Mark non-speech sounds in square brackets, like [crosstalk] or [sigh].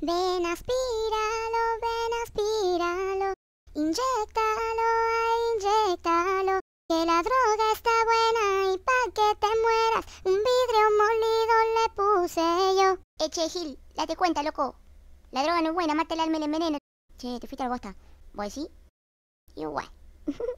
Ven, aspíralo, ven, aspíralo, inyectalo, inyectalo, que la droga está buena y pa' que te mueras, un vidrio molido le puse yo. Eche Gil, date cuenta, loco. La droga no es buena, mátela al alma Che, te fuiste al bosta. ¿Vos sí? Igual. [laughs]